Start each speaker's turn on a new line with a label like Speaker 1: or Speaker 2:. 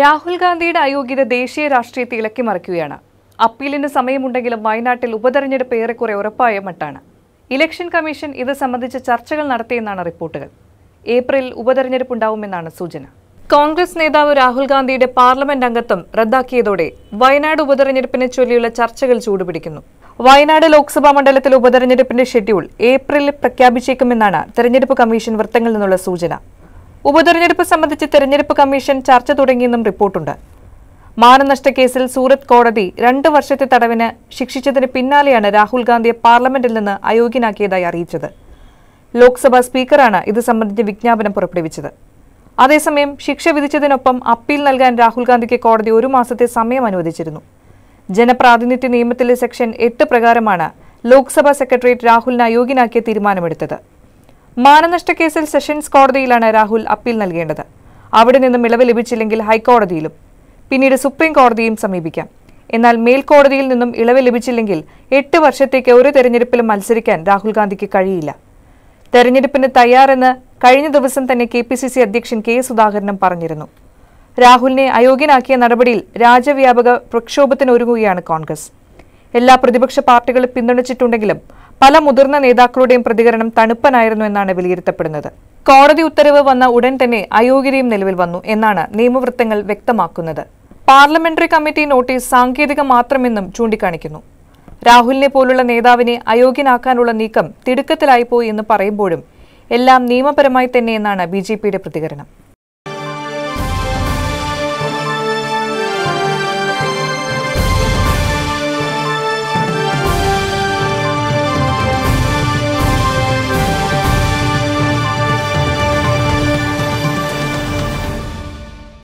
Speaker 1: രാഹുൽ ഗാന്ധിയുടെ അയോഗ്യത ദേശീയ രാഷ്ട്രീയത്തെ മറിക്കുകയാണ് അപ്പീലിന് സമയമുണ്ടെങ്കിലും വയനാട്ടിൽ ഉപതെരഞ്ഞെടുപ്പ് ഏറെക്കുറെ ഉറപ്പായ മട്ടാണ് ഇലക്ഷൻ കമ്മീഷൻ ഇത് സംബന്ധിച്ച ചർച്ചകൾ നടത്തിയെന്നാണ് റിപ്പോർട്ടുകൾ ഏപ്രിലിൽ ഉണ്ടാവുമെന്നാണ് സൂചന കോൺഗ്രസ് നേതാവ് രാഹുൽ ഗാന്ധിയുടെ പാർലമെന്റ് അംഗത്വം റദ്ദാക്കിയതോടെ വയനാട് ഉപതെരഞ്ഞെടുപ്പിനെ ചൊല്ലിയുള്ള ചർച്ചകൾ ചൂടുപിടിക്കുന്നു വയനാട് ലോക്സഭാ മണ്ഡലത്തിലെ ഉപതെരഞ്ഞെടുപ്പിന്റെ ഷെഡ്യൂൾ ഏപ്രിലിൽ പ്രഖ്യാപിച്ചേക്കുമെന്നാണ് തെരഞ്ഞെടുപ്പ് കമ്മീഷൻ വൃത്തങ്ങളിൽ നിന്നുള്ള സൂചന ഉപതെരഞ്ഞെടുപ്പ് സംബന്ധിച്ച് തെരഞ്ഞെടുപ്പ് കമ്മീഷൻ ചർച്ച തുടങ്ങിയെന്നും റിപ്പോർട്ടുണ്ട് മാനനഷ്ട കേസിൽ സൂറത്ത് കോടതി രണ്ട് വർഷത്തെ തടവിന് ശിക്ഷിച്ചതിന് പിന്നാലെയാണ് രാഹുൽ ഗാന്ധിയെ പാർലമെന്റിൽ നിന്ന് അയോഗ്യനാക്കിയതായി അറിയിച്ചത് ലോക്സഭാ സ്പീക്കറാണ് ഇത് സംബന്ധിച്ച വിജ്ഞാപനം പുറപ്പെടുവിച്ചത് അതേസമയം ശിക്ഷ വിധിച്ചതിനൊപ്പം അപ്പീൽ നൽകാൻ രാഹുൽ ഗാന്ധിക്ക് കോടതി ഒരു മാസത്തെ സമയം അനുവദിച്ചിരുന്നു ജനപ്രാതിനിധ്യ നിയമത്തിലെ സെക്ഷൻ എട്ട് പ്രകാരമാണ് ലോക്സഭാ സെക്രട്ടേറിയറ്റ് രാഹുലിനെ അയോഗ്യനാക്കിയ തീരുമാനമെടുത്തത് മാനനഷ്ട കേസിൽ സെഷൻസ് കോടതിയിലാണ് രാഹുൽ അപ്പീൽ നൽകേണ്ടത് അവിടെ നിന്നും ഇളവ് ലഭിച്ചില്ലെങ്കിൽ ഹൈക്കോടതിയിലും പിന്നീട് സുപ്രീം കോടതിയും സമീപിക്കാം എന്നാൽ മേൽക്കോടതിയിൽ നിന്നും ഇളവ് ലഭിച്ചില്ലെങ്കിൽ എട്ട് വർഷത്തേക്ക് ഒരു തെരഞ്ഞെടുപ്പിലും മത്സരിക്കാൻ രാഹുൽ ഗാന്ധിക്ക് കഴിയില്ല തെരഞ്ഞെടുപ്പിന് തയ്യാറെന്ന് കഴിഞ്ഞ ദിവസം തന്നെ കെ പി സി സി അധ്യക്ഷൻ കെ സുധാകരനും പറഞ്ഞിരുന്നു രാഹുലിനെ അയോഗ്യനാക്കിയ നടപടിയിൽ രാജ്യവ്യാപക പ്രക്ഷോഭത്തിനൊരുങ്ങുകയാണ് കോൺഗ്രസ് എല്ലാ പ്രതിപക്ഷ പാർട്ടികളും പിന്തുണച്ചിട്ടുണ്ടെങ്കിലും പല മുതിർന്ന നേതാക്കളുടെയും പ്രതികരണം തണുപ്പനായിരുന്നു എന്നാണ് വിലയിരുത്തപ്പെടുന്നത് കോടതി ഉത്തരവ് വന്ന ഉടൻ തന്നെ അയോഗ്യതയും നിലവിൽ വന്നു എന്നാണ് നിയമവൃത്തങ്ങൾ വ്യക്തമാക്കുന്നത് പാർലമെന്ററി കമ്മിറ്റി നോട്ടീസ് സാങ്കേതിക മാത്രമെന്നും ചൂണ്ടിക്കാണിക്കുന്നു രാഹുലിനെ പോലുള്ള നേതാവിനെ അയോഗ്യനാക്കാനുള്ള നീക്കം തിടുക്കത്തിലായിപ്പോയി എന്ന് പറയുമ്പോഴും എല്ലാം നിയമപരമായി തന്നെയെന്നാണ് ബി ജെ പിയുടെ പ്രതികരണം